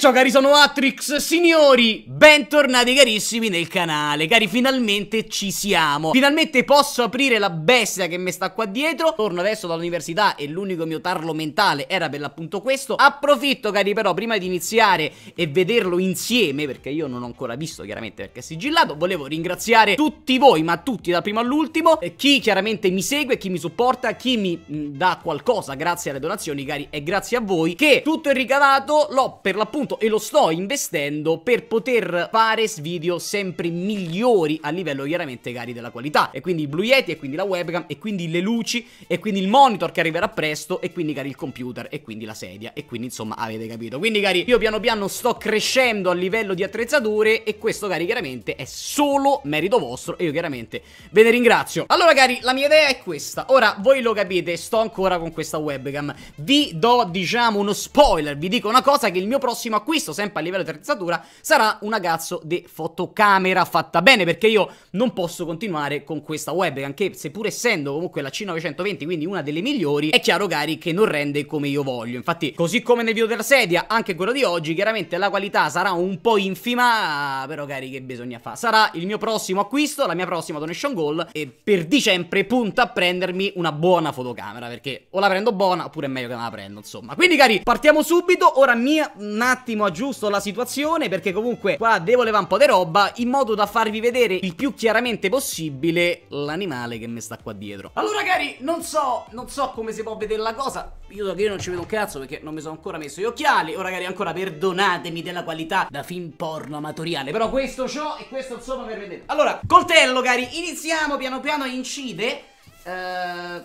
ciao cari sono Atrix, signori, bentornati carissimi nel canale Cari finalmente ci siamo, finalmente posso aprire la bestia che mi sta qua dietro Torno adesso dall'università e l'unico mio tarlo mentale era per l'appunto questo Approfitto cari però prima di iniziare e vederlo insieme perché io non ho ancora visto chiaramente perché è sigillato Volevo ringraziare tutti voi ma tutti da primo all'ultimo Chi chiaramente mi segue, chi mi supporta, chi mi mm, dà qualcosa grazie alle donazioni cari è grazie a voi Che tutto il ricavato l'ho per l'appunto appunto e lo sto investendo per poter fare video sempre migliori a livello chiaramente cari della qualità e quindi i Blue Yeti e quindi la webcam e quindi le luci e quindi il monitor che arriverà presto e quindi cari il computer e quindi la sedia e quindi insomma avete capito quindi cari io piano piano sto crescendo a livello di attrezzature e questo cari chiaramente è solo merito vostro e io chiaramente ve ne ringrazio allora cari la mia idea è questa ora voi lo capite sto ancora con questa webcam vi do diciamo uno spoiler vi dico una cosa che il mio prossimo acquisto, sempre a livello di attrezzatura, sarà un ragazzo di fotocamera fatta bene, perché io non posso continuare con questa web, anche se pur essendo comunque la C920, quindi una delle migliori, è chiaro cari che non rende come io voglio. Infatti, così come nel video della sedia, anche quello di oggi, chiaramente la qualità sarà un po' infima, però cari che bisogna fare. Sarà il mio prossimo acquisto, la mia prossima donation goal e per dicembre punta a prendermi una buona fotocamera, perché o la prendo buona oppure è meglio che non la prendo, insomma. Quindi cari, partiamo subito, ora mia un attimo attimo aggiusto la situazione perché comunque qua devo levare un po' di roba in modo da farvi vedere il più chiaramente possibile l'animale che mi sta qua dietro. Allora cari, non so, non so come si può vedere la cosa, io so che io non ci vedo un cazzo perché non mi sono ancora messo gli occhiali, ora cari ancora perdonatemi della qualità da film porno amatoriale, però questo ciò e questo insomma per vedere. Allora, coltello cari, iniziamo piano piano a incide... Uh,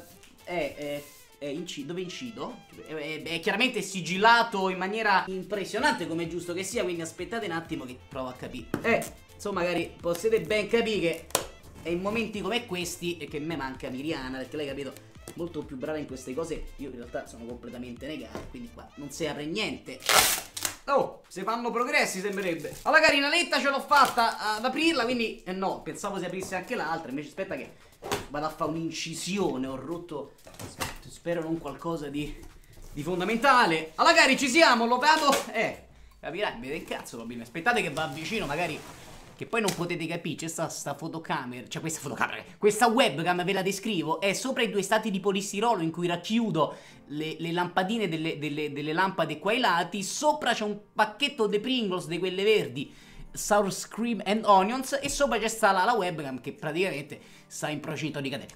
eh, eh, eh eh, inci dove incido è, eh, eh, è, chiaramente sigillato in maniera impressionante come è giusto che sia quindi aspettate un attimo che provo a capire eh insomma magari possiate ben capire che è in momenti come questi e che a me manca Miriana perché lei capito molto più brava in queste cose io in realtà sono completamente negato quindi qua non si apre niente Oh, se fanno progressi sembrerebbe. Allora cari, una letta ce l'ho fatta ad aprirla, quindi... Eh no, pensavo si aprisse anche l'altra, invece aspetta che vado a fare un'incisione, ho rotto... Aspetta. Spero non qualcosa di, di fondamentale. Alla Gary, ci siamo, lo vado. Eh, capirai, il cazzo, va Aspettate che va vicino, magari che poi non potete capire, c'è sta, sta, fotocamera, cioè questa fotocamera, questa webcam ve la descrivo, è sopra i due stati di polistirolo in cui racchiudo le, le lampadine delle, delle, delle, lampade qua ai lati, sopra c'è un pacchetto di Pringles di quelle verdi, sour Scream and onions e sopra c'è sta la, la webcam che praticamente sta in procinto di cadere.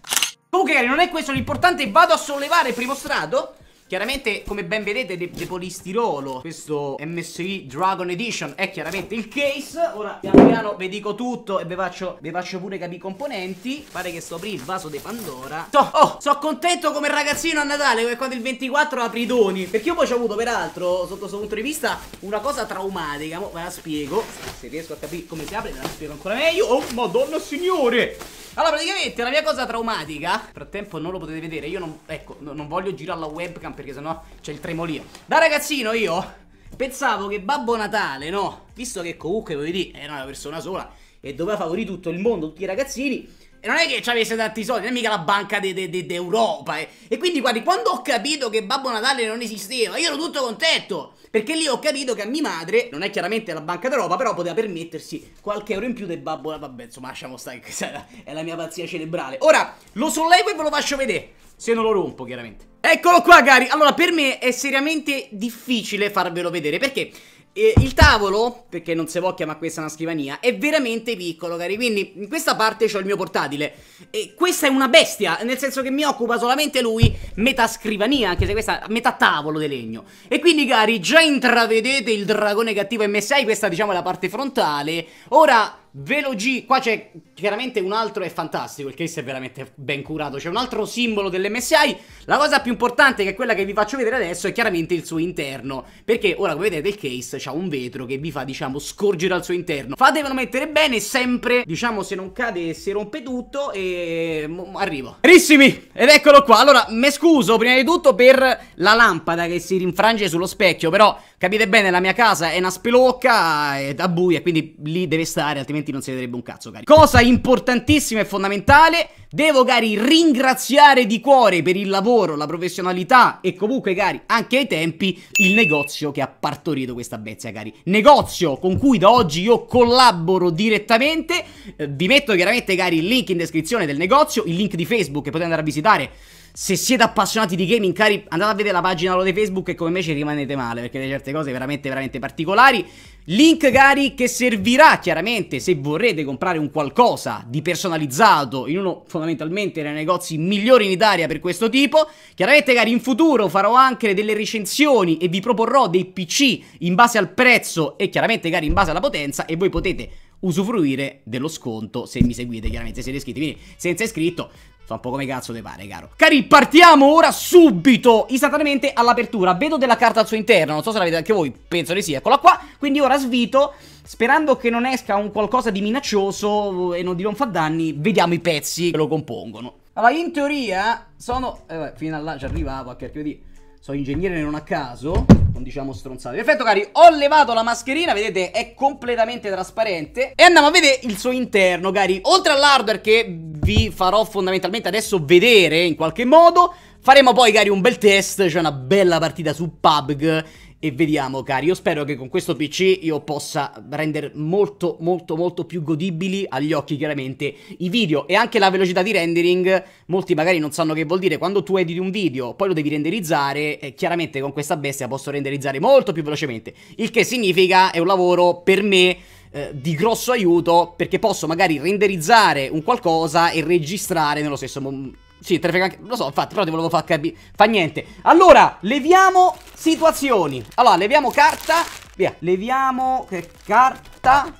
Comunque ragazzi non è questo l'importante Vado a sollevare il primo strato Chiaramente, come ben vedete, de polistirolo. Questo MSI Dragon Edition è chiaramente il case Ora, piano piano, vi dico tutto e vi faccio, faccio, pure capire i componenti Pare che sto aprì il vaso di Pandora so, Oh, sono contento come ragazzino a Natale Come quando il 24 apri i doni Perché io poi ci ho avuto, peraltro, sotto questo punto di vista Una cosa traumatica Mo' ve la spiego Se riesco a capire come si apre, ve la spiego ancora meglio Oh, madonna signore allora praticamente la mia cosa traumatica Nel frattempo non lo potete vedere Io non, ecco, non voglio girare la webcam perché sennò c'è il tremolio Da ragazzino io pensavo che Babbo Natale, no? Visto che comunque, voglio dire, era una persona sola e doveva favorire tutto il mondo, tutti i ragazzini e non è che ci avesse tanti soldi, non è mica la banca d'Europa. De, de, eh. E quindi, guardi, quando ho capito che Babbo Natale non esisteva, io ero tutto contento. Perché lì ho capito che a mia madre, non è chiaramente la banca d'Europa, però poteva permettersi qualche euro in più del Babbo Natale. Vabbè, insomma, lasciamo stare, questa è la mia pazzia cerebrale. Ora, lo sollevo e ve lo faccio vedere. Se non lo rompo, chiaramente. Eccolo qua, cari. Allora, per me è seriamente difficile farvelo vedere. Perché? E il tavolo, perché non si può chiamare questa una scrivania, è veramente piccolo, cari. Quindi in questa parte c'ho il mio portatile. E questa è una bestia, nel senso che mi occupa solamente lui metà scrivania, anche se questa metà tavolo di legno. E quindi, cari, già intravedete il dragone cattivo M6, questa diciamo è la parte frontale. Ora Velogi, qua c'è chiaramente un altro, è fantastico, il case è veramente ben curato, c'è un altro simbolo dell'MSI, la cosa più importante che è quella che vi faccio vedere adesso è chiaramente il suo interno, perché ora come vedete il case c'ha un vetro che vi fa diciamo scorgere al suo interno, fatevelo mettere bene sempre, diciamo se non cade si rompe tutto e arrivo. Carissimi, ed eccolo qua, allora mi scuso prima di tutto per la lampada che si rinfrange sullo specchio, però Capite bene, la mia casa è una spelocca è eh, da buia, quindi lì deve stare, altrimenti non si vedrebbe un cazzo, cari. Cosa importantissima e fondamentale, devo, cari, ringraziare di cuore per il lavoro, la professionalità e comunque, cari, anche ai tempi, il negozio che ha partorito questa bezza, cari. Negozio con cui da oggi io collaboro direttamente. Eh, vi metto chiaramente, cari, il link in descrizione del negozio, il link di Facebook che potete andare a visitare se siete appassionati di gaming, cari, andate a vedere la pagina loro di Facebook e come me ci rimanete male, perché certe cose veramente, veramente particolari. Link, cari, che servirà chiaramente se vorrete comprare un qualcosa di personalizzato in uno fondamentalmente dei negozi migliori in Italia per questo tipo. Chiaramente, cari, in futuro farò anche delle recensioni e vi proporrò dei PC in base al prezzo e chiaramente, cari, in base alla potenza e voi potete usufruire dello sconto se mi seguite chiaramente se siete iscritti quindi senza iscritto Fa un po' come cazzo te pare, caro. Cari, partiamo ora subito, istantaneamente, all'apertura. Vedo della carta al suo interno, non so se la vedete anche voi, penso di sì, eccola qua. Quindi ora svito, sperando che non esca un qualcosa di minaccioso e non di non fa danni, vediamo i pezzi che lo compongono. Allora, in teoria sono... Eh, fino a là ci arrivavo, anche perché di... Sono ingegnere non a caso, non diciamo stronzate. Perfetto, cari, ho levato la mascherina, vedete, è completamente trasparente. E andiamo a vedere il suo interno, cari. Oltre all'hardware che vi farò fondamentalmente adesso vedere in qualche modo. Faremo poi, cari, un bel test, C'è cioè una bella partita su PUBG e vediamo cari, io spero che con questo PC io possa rendere molto molto molto più godibili agli occhi chiaramente i video e anche la velocità di rendering, molti magari non sanno che vuol dire, quando tu editi un video poi lo devi renderizzare, eh, chiaramente con questa bestia posso renderizzare molto più velocemente, il che significa è un lavoro per me eh, di grosso aiuto perché posso magari renderizzare un qualcosa e registrare nello stesso momento. Sì, te frega anche... Lo so, infatti, però ti volevo far capire... Fa niente. Allora, leviamo situazioni. Allora, leviamo carta. Via, leviamo... Che carta...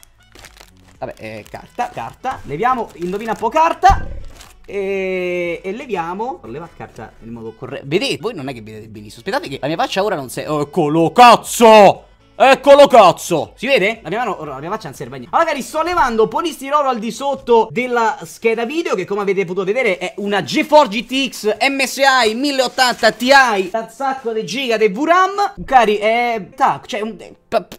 Vabbè, eh, carta, carta. Leviamo, indovina un po' carta. E, e leviamo. Leva carta nel modo corretto. Vedete? Voi non è che vedete benissimo. Aspettate che la mia faccia ora non si è... Oh, Eccolo, cazzo! Eccolo cazzo Si vede? La mia, mano, la mia faccia non serve a niente Allora cari sto levando polistirolo al di sotto della scheda video Che come avete potuto vedere è una GeForce GTX MSI 1080 Ti Un sacco di giga di VRAM Cari è... Tac, cioè... Un,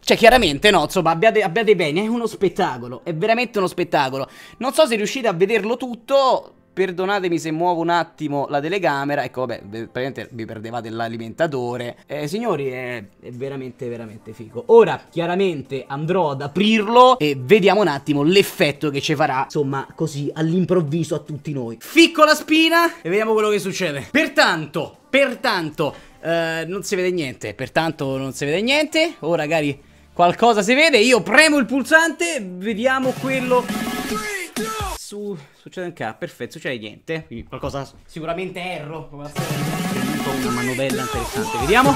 cioè chiaramente no, insomma abbiate, abbiate bene È uno spettacolo È veramente uno spettacolo Non so se riuscite a vederlo tutto Perdonatemi se muovo un attimo la telecamera. Ecco, vabbè, praticamente vi perdevate l'alimentatore. Eh, signori, è, è, veramente, veramente figo. Ora, chiaramente, andrò ad aprirlo e vediamo un attimo l'effetto che ci farà, insomma, così all'improvviso a tutti noi. Ficco la spina e vediamo quello che succede. Pertanto, pertanto, eh, non si vede niente. Pertanto non si vede niente. Ora, oh, magari, qualcosa si vede. Io premo il pulsante, vediamo quello... Su succede anche a perfetto, succede cioè niente. Quindi qualcosa sicuramente erro. Una novella interessante, vediamo.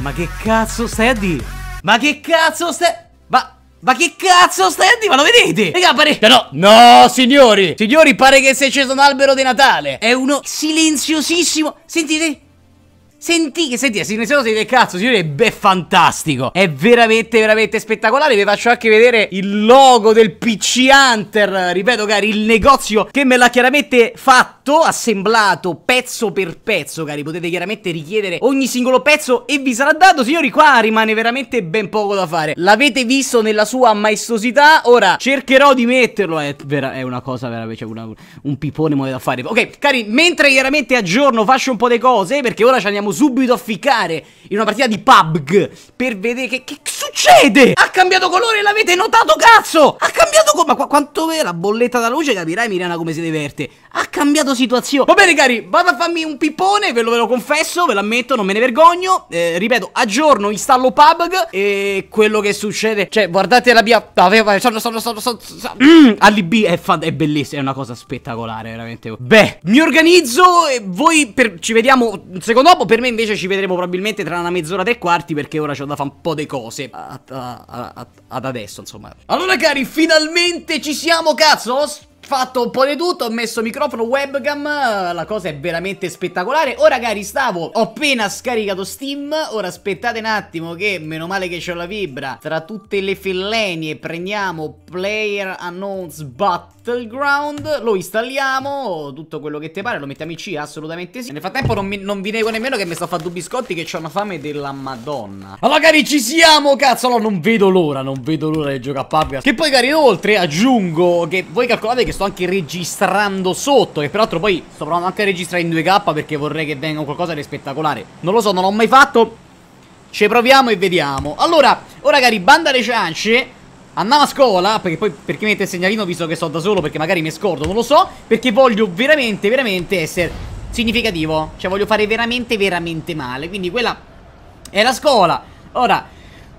Ma che cazzo stai a dire? Ma che cazzo stai... Ma... Ma che cazzo stai a dire? Ma lo vedete? Raga, pare... No, no, no, signori! Signori, pare che sia sceso un albero di Natale! È uno silenziosissimo... Sentite... Sentite, senti, se ne sono del cazzo, signore, è fantastico. È veramente, veramente spettacolare. Vi faccio anche vedere il logo del PC Hunter. Ripeto, cari, il negozio che me l'ha chiaramente fatto, assemblato pezzo per pezzo, cari. Potete chiaramente richiedere ogni singolo pezzo e vi sarà dato. Signori, qua rimane veramente ben poco da fare. L'avete visto nella sua maestosità. Ora cercherò di metterlo. È, vera, è una cosa veramente, cioè una, un pipone muore da fare. Ok, cari, mentre chiaramente aggiorno, faccio un po' di cose, perché ora ci andiamo subito a ficcare in una partita di PUBG per vedere che, che succede. Ha cambiato colore, l'avete notato, cazzo! Ha cambiato colore. Ma qu quanto è la bolletta da luce, capirai Mirana come si diverte. Ha cambiato situazione. Va bene, cari, vado a farmi un pippone, ve lo, ve lo confesso, ve l'ammetto, non me ne vergogno. Eh, ripeto, aggiorno, installo PUBG e quello che succede... Cioè, guardate la mia... Sono, sono, sono, sono... Mm, Alibi è, è bellissimo, è una cosa spettacolare, veramente. Beh, mi organizzo e voi per... ci vediamo un secondo dopo. Per me me invece ci vedremo probabilmente tra una mezz'ora e tre quarti perché ora c'ho da fare un po' di cose ad, ad, ad adesso insomma Allora cari finalmente ci siamo cazzo fatto un po' di tutto, ho messo microfono, webcam, la cosa è veramente spettacolare. Ora cari stavo, ho appena scaricato Steam, ora aspettate un attimo che meno male che c'ho la vibra. Tra tutte le fellenie prendiamo Player Announce Battleground, lo installiamo, tutto quello che ti pare, lo mettiamo in C, assolutamente sì. Nel frattempo non, mi, non vi nego nemmeno che mi sto a facendo biscotti che ho una fame della madonna. Allora cari ci siamo, cazzo, no, non vedo l'ora, non vedo l'ora di giocare a PUBG. Che poi cari inoltre aggiungo che voi calcolate che sto anche registrando sotto Che peraltro poi sto provando anche a registrare in 2K Perché vorrei che venga qualcosa di spettacolare Non lo so, non l'ho mai fatto Ci proviamo e vediamo Allora, ora cari, banda alle ciance Andiamo a scuola, perché poi perché mette il segnalino visto che sto da solo perché magari mi scordo, non lo so, perché voglio veramente, veramente essere significativo, cioè voglio fare veramente, veramente male, quindi quella è la scuola. Ora,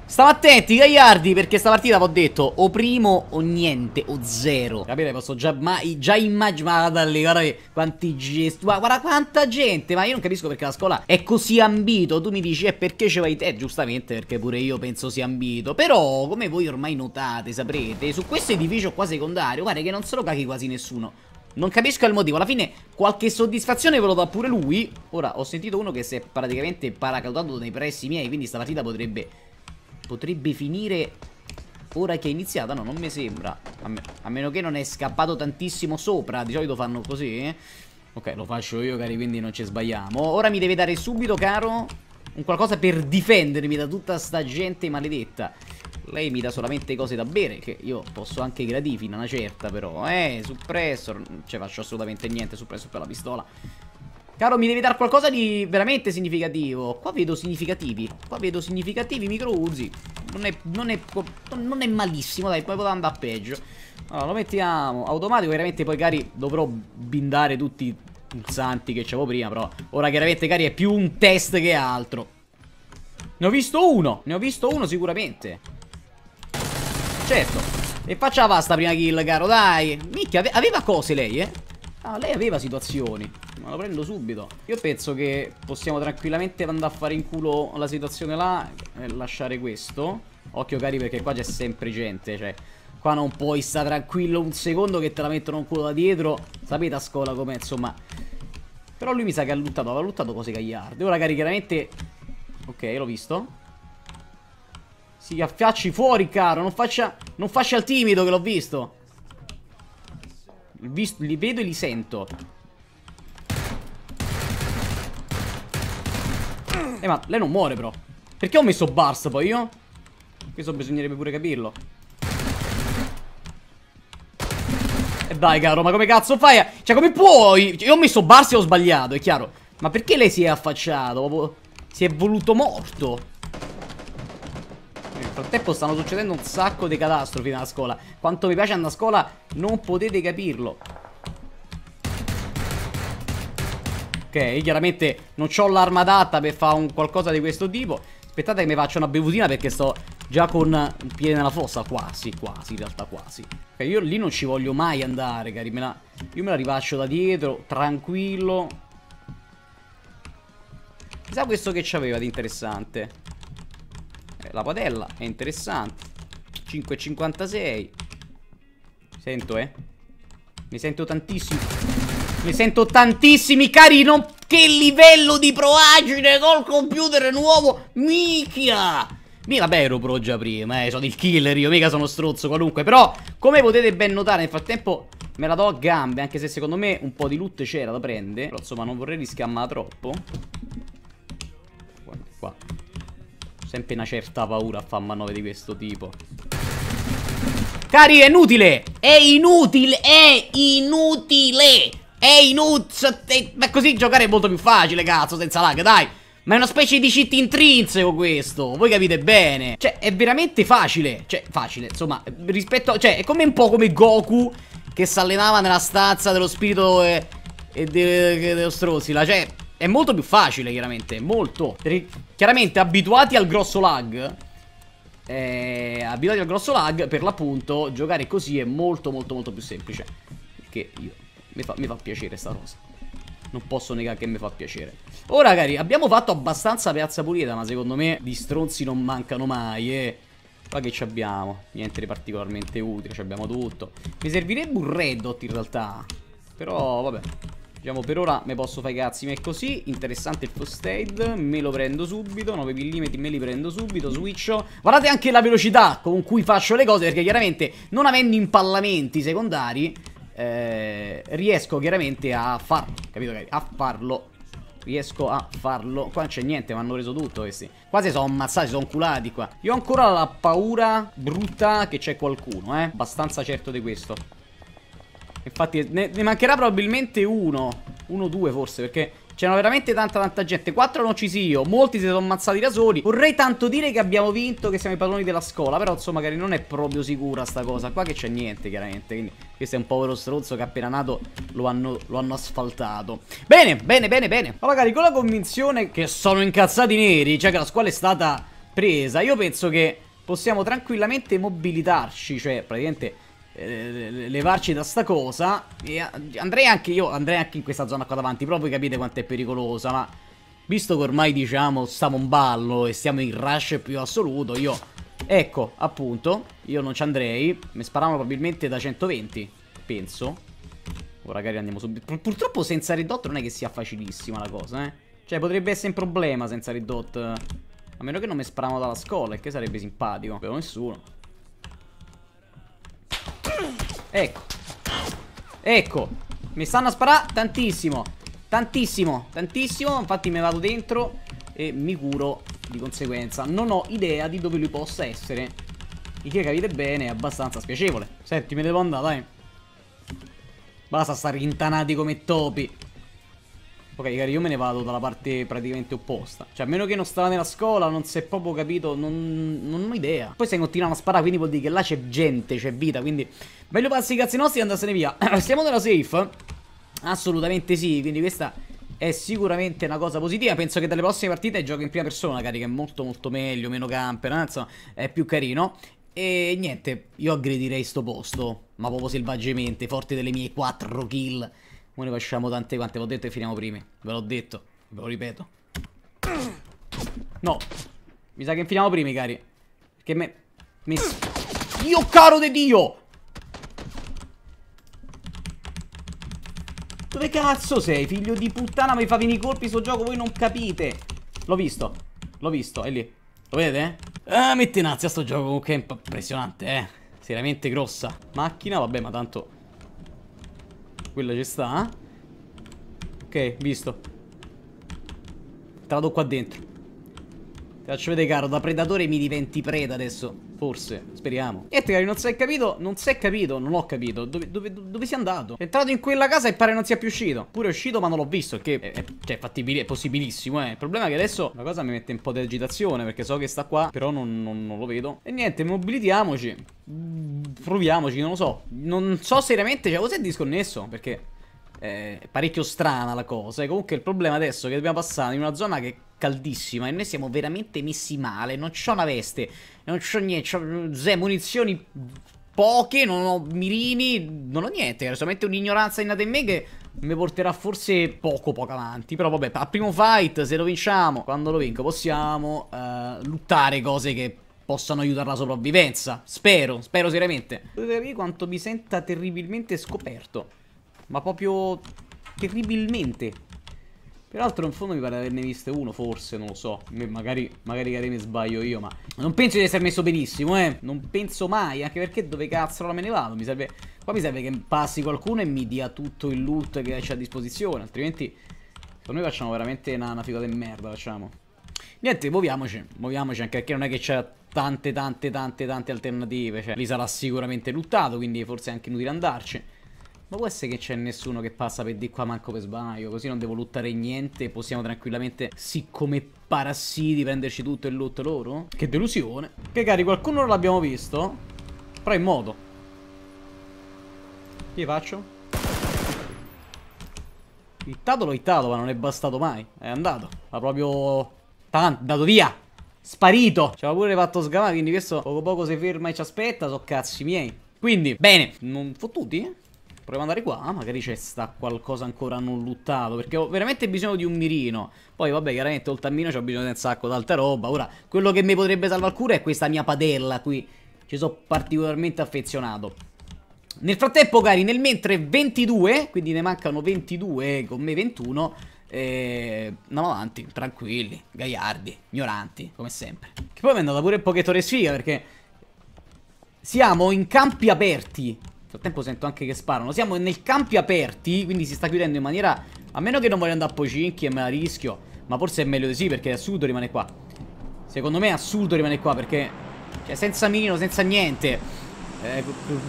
Stiamo attenti, gagliardi, perché sta partita ho detto o primo o niente, o zero. Capite? Posso già, ma, già immaginare lì, guarda quanti gesti, ma guarda quanta gente, ma io non capisco perché la scuola è così ambito. Tu mi dici, eh, perché ce vai te? giustamente, perché pure io penso sia ambito. Però, come voi ormai notate, saprete, su questo edificio qua secondario, guarda che non se lo cachi quasi nessuno. Non capisco il motivo, alla fine qualche soddisfazione ve lo dà pure lui Ora, ho sentito uno che si è praticamente paracadutato nei pressi miei Quindi sta partita potrebbe Potrebbe finire ora che è iniziata? No, non mi sembra. A, me a meno che non è scappato tantissimo sopra. Di solito fanno così, eh. Ok, lo faccio io, cari, quindi non ci sbagliamo. Ora mi deve dare subito, caro, un qualcosa per difendermi da tutta sta gente maledetta. Lei mi dà solamente cose da bere, che io posso anche gradire fino a una certa, però. Eh, suppressor, non ci faccio assolutamente niente, suppressor per la pistola. Caro, mi devi dare qualcosa di veramente significativo. Qua vedo significativi. Qua vedo significativi micro uzi. Non è, non è, non è malissimo, dai, poi poteva andare peggio. Allora, lo mettiamo automatico. Veramente poi, cari, dovrò bindare tutti i pulsanti che c'avevo prima, però. Ora, chiaramente, cari, è più un test che altro. Ne ho visto uno, ne ho visto uno sicuramente. Certo. E faccia la pasta prima kill, caro, dai. Micchia, aveva cose lei, eh. Ah, lei aveva situazioni. Ma lo prendo subito. Io penso che possiamo tranquillamente andare a fare in culo la situazione là e lasciare questo. Occhio cari perché qua c'è sempre gente, cioè... Qua non puoi stare tranquillo un secondo che te la mettono un culo da dietro. Sapete a scuola com'è, insomma... Però lui mi sa che ha luttato, ha luttato cose gagliarde. Ora cari, chiaramente... Ok, l'ho visto. Si affacci fuori, caro. Non faccia, non faccia il timido che l'ho visto. Li vedo e li sento. Eh ma lei non muore però. Perché ho messo burst poi io? Questo bisognerebbe pure capirlo. E dai caro, ma come cazzo fai? Cioè come puoi? Cioè, io ho messo burst e ho sbagliato, è chiaro. Ma perché lei si è affacciato? Si è voluto morto frattempo stanno succedendo un sacco di catastrofi nella scuola Quanto mi piace andare a scuola non potete capirlo Ok, chiaramente non ho l'arma adatta per fare un qualcosa di questo tipo Aspettate che mi faccio una bevutina perché sto già con un piede nella fossa Quasi, quasi, in realtà quasi Ok, io lì non ci voglio mai andare, cari me la... Io me la rifaccio da dietro, tranquillo Chissà questo che c'aveva di interessante la padella è interessante 5,56 Sento eh Mi sento tantissimo Mi sento tantissimi cari non... Che livello di proagine col computer nuovo Michia mi, vabbè ero pro già prima, eh, sono il killer io, mica sono strozzo qualunque Però, come potete ben notare, nel frattempo me la do a gambe Anche se secondo me un po' di loot c'era da prendere Però insomma non vorrei rischiarmela troppo Guarda qua sempre una certa paura a fare manovre di questo tipo. Cari, è inutile! È inutile! È inutile! È inutile! Ma così giocare è molto più facile, cazzo, senza lag, dai! Ma è una specie di cheat intrinseco questo Voi capite bene Cioè è veramente facile Cioè facile insomma Rispetto Cioè è come un po' come Goku Che si allenava nella stanza dello spirito E, eh, e de, dello Strosila Cioè è molto più facile, chiaramente. Molto. Chiaramente, abituati al grosso lag. Eh, abituati al grosso lag, per l'appunto, giocare così è molto, molto, molto più semplice. Che io. Mi fa, mi fa piacere sta cosa. Non posso negare che mi fa piacere. Ora, oh, cari, abbiamo fatto abbastanza piazza pulita, ma secondo me di stronzi non mancano mai, eh. Qua che ci abbiamo? Niente di particolarmente utile, ci abbiamo tutto. Mi servirebbe un red in realtà. Però, vabbè. Diciamo per ora mi posso fare i cazzi, ma è così. Interessante il post aid, me lo prendo subito, 9 mm me li prendo subito, switch. Guardate anche la velocità con cui faccio le cose, perché chiaramente non avendo impallamenti secondari, eh, riesco chiaramente a farlo, capito? A farlo riesco a farlo Qua non c'è niente, mi hanno reso tutto questi Qua si sono ammazzati, si sono culati qua Io ho ancora la paura brutta che c'è qualcuno, eh Abbastanza certo di questo Infatti ne, ne mancherà probabilmente uno. Uno o due forse, perché c'erano veramente tanta tanta gente Quattro non ci si Molti si sono ammazzati da soli Vorrei tanto dire che abbiamo vinto Che siamo i padroni della scuola Però insomma magari non è proprio sicura sta cosa Qua che c'è niente chiaramente Quindi questo è un povero stronzo Che appena nato lo hanno, lo hanno asfaltato Bene bene bene bene Ma magari con la convinzione Che sono incazzati neri Cioè che la scuola è stata presa Io penso che possiamo tranquillamente mobilitarci Cioè praticamente eh, levarci da sta cosa. E eh, andrei anche io, andrei anche in questa zona qua davanti, proprio capite quanto è pericolosa, ma... Visto che ormai, diciamo, stiamo in ballo e stiamo in rush più assoluto, io... Ecco, appunto, io non ci andrei. Mi sparavano probabilmente da 120, penso. Ora magari andiamo subito. purtroppo senza ridotto non è che sia facilissima la cosa, eh. Cioè, potrebbe essere un problema senza ridotto. A meno che non mi sparavano dalla scuola scola, che sarebbe simpatico. però nessuno. Ecco Ecco Mi stanno a sparare tantissimo Tantissimo Tantissimo Infatti me vado dentro E mi curo di conseguenza Non ho idea di dove lui possa essere Il che capite bene è abbastanza spiacevole Senti me devo andare dai Basta stare rintanati come topi Ok, cari, io me ne vado dalla parte praticamente opposta. Cioè, a meno che non stava nella scuola, non si è proprio capito, non, non ho idea. Poi se continuano a sparare, quindi vuol dire che là c'è gente, c'è vita, quindi... Meglio passi i cazzi nostri e andarsene via. Siamo nella safe? Assolutamente sì, quindi questa è sicuramente una cosa positiva. Penso che dalle prossime partite gioco in prima persona, cari, che è molto molto meglio, meno camper, eh, insomma, è più carino. E niente, io aggredirei sto posto, ma proprio selvaggiamente, forte delle mie 4 kill. Ora ne facciamo tante quante, l'ho detto e finiamo primi. Ve l'ho detto, ve lo ripeto. No, mi sa che finiamo primi, cari. Perché me... Mi... Dio caro di Dio! Dove cazzo sei, figlio di puttana? Mi fa venire i colpi sto gioco, voi non capite. L'ho visto, l'ho visto, è lì. Lo vedete? Ah, in mettinazia sto gioco, comunque è impressionante, eh. Seriamente grossa. Macchina, vabbè, ma tanto quella ci sta eh? Ok, visto Te la do qua dentro Ti faccio vedere caro Da predatore mi diventi preda adesso Forse, speriamo. Niente cari, non si è capito, non si è capito, non ho capito dove, dove, dove sia andato. È entrato in quella casa e pare non sia più uscito. Pure è uscito ma non l'ho visto, che è, è, cioè, fattibile, è possibilissimo, eh. Il problema è che adesso la cosa mi mette un po' di agitazione perché so che sta qua, però non, non, non lo vedo. E niente, mobilitiamoci. Proviamoci, non lo so. Non so seriamente, cioè, cos'è disconnesso? Perché è parecchio strana la cosa. E comunque il problema adesso è che dobbiamo passare in una zona che caldissima e noi siamo veramente messi male, non c'ho una veste, non c'ho niente, ho zero munizioni poche, non ho mirini, non ho niente, È solamente un'ignoranza innata in me che mi porterà forse poco poco avanti, però vabbè, al primo fight se lo vinciamo, quando lo vinco possiamo uh, luttare cose che possano aiutare la sopravvivenza, spero, spero seriamente. Potete capire quanto mi senta terribilmente scoperto, ma proprio terribilmente Peraltro in fondo mi pare di averne viste uno, forse, non lo so. Magari, magari che mi sbaglio io, ma... Non penso di essere messo benissimo, eh. Non penso mai, anche perché dove cazzo me ne vado? Mi serve... Qua mi serve che passi qualcuno e mi dia tutto il loot che c'è a disposizione, altrimenti... Secondo me facciamo veramente una, una figata di merda, facciamo. Niente, muoviamoci, muoviamoci, anche perché non è che c'è tante, tante, tante, tante alternative. Cioè, lì sarà sicuramente luttato, quindi forse è anche inutile andarci. Ma può essere che c'è nessuno che passa per di qua manco per sbaglio, così non devo lottare niente, possiamo tranquillamente, siccome parassiti, prenderci tutto il loot loro? Che delusione. Che cari, qualcuno non l'abbiamo visto? Però in moto. Che faccio? Ittato l'ho ittato, ma non è bastato mai. È andato. Ma proprio... Tanto, dato via! Sparito! Ci aveva pure fatto sgamare, quindi questo poco poco si ferma e ci aspetta, so cazzi miei. Quindi, bene, non fottuti, eh? Proviamo ad andare qua, ah, magari c'è sta qualcosa ancora non luttato, perché ho veramente bisogno di un mirino. Poi vabbè, chiaramente oltre al mirino ho bisogno di un sacco d'altra roba. Ora, quello che mi potrebbe salvare il culo è questa mia padella qui. Ci sono particolarmente affezionato. Nel frattempo, cari, nel mentre 22, quindi ne mancano 22, con me 21... E eh, andiamo avanti, tranquilli, gaiardi, ignoranti, come sempre. Che poi mi è andata pure il pochetto sfiga perché siamo in campi aperti. Nel frattempo sento anche che sparano Siamo nel campi aperti Quindi si sta chiudendo in maniera A meno che non voglio andare a Pocinchi e me la rischio Ma forse è meglio di sì perché è assurdo rimane qua Secondo me è assurdo rimane qua perché Cioè senza mirino, senza niente eh,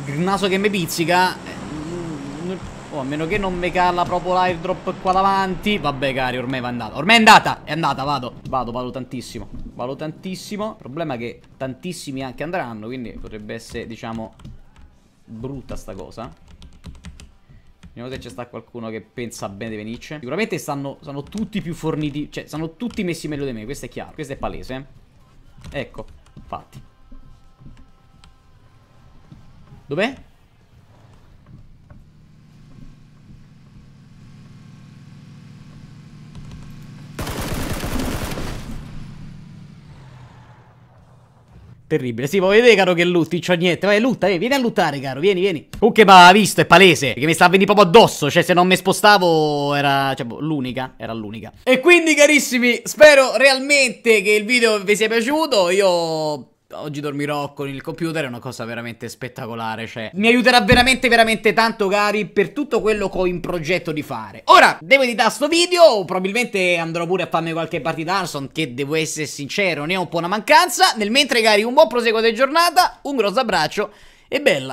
Il naso che mi pizzica eh, Oh, a meno che non mi cala proprio l'airdrop qua davanti Vabbè cari, ormai va andata Ormai è andata, è andata, vado Vado, vado tantissimo Vado tantissimo Problema che tantissimi anche andranno Quindi potrebbe essere, diciamo brutta sta cosa Vediamo se c'è sta qualcuno che pensa bene di Venicce Sicuramente stanno, sono tutti più forniti Cioè, sono tutti messi meglio di me, questo è chiaro Questo è palese, eh. Ecco, infatti Dov'è? Terribile. Sì, ma vedete, caro, che lutti, c'ho niente. Vai, lutta, vieni, vieni a luttare, caro. Vieni, vieni. Uh, Comunque, okay, ma visto, è palese. Che mi sta venendo proprio addosso. Cioè, se non mi spostavo, era. Cioè, boh, l'unica. Era l'unica. E quindi, carissimi, spero realmente che il video vi sia piaciuto. Io oggi dormirò con il computer è una cosa veramente spettacolare, cioè mi aiuterà veramente veramente tanto cari per tutto quello che ho in progetto di fare. Ora, devo editare sto video, probabilmente andrò pure a farmi qualche partita Arson che devo essere sincero, ne ho un po' una mancanza, nel mentre cari un buon proseguo di giornata, un grosso abbraccio e bella!